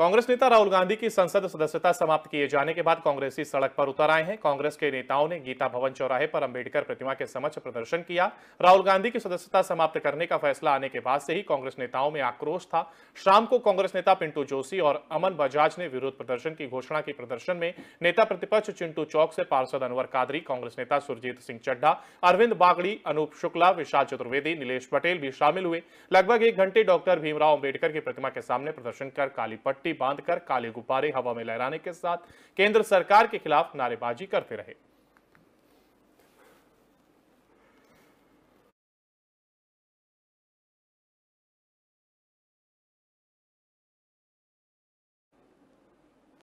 कांग्रेस नेता राहुल गांधी की संसद सदस्यता समाप्त किए जाने के बाद कांग्रेसी सड़क पर उतर आए हैं कांग्रेस के नेताओं ने गीता भवन चौराहे पर अंबेडकर प्रतिमा के समक्ष प्रदर्शन किया राहुल गांधी की सदस्यता समाप्त करने का फैसला आने के बाद से ही कांग्रेस नेताओं में आक्रोश था शाम को कांग्रेस नेता पिंटू जोशी और अमन बजाज ने विरोध प्रदर्शन की घोषणा की प्रदर्शन में नेता प्रतिपक्ष चिंटू चौक से पार्षद अनवर कादरी कांग्रेस नेता सुरजीत सिंह चड्ढा अरविंद बागड़ी अनूप शुक्ला विशाल चतुर्वेदी नीलेष पटेल भी शामिल हुए लगभग एक घंटे डॉक्टर भीमराव अम्बेडकर की प्रतिमा के सामने प्रदर्शन कर काली पट्टी पट्टी बांधकर काले गुब्बारे हवा में लहराने के साथ केंद्र सरकार के खिलाफ नारेबाजी करते रहे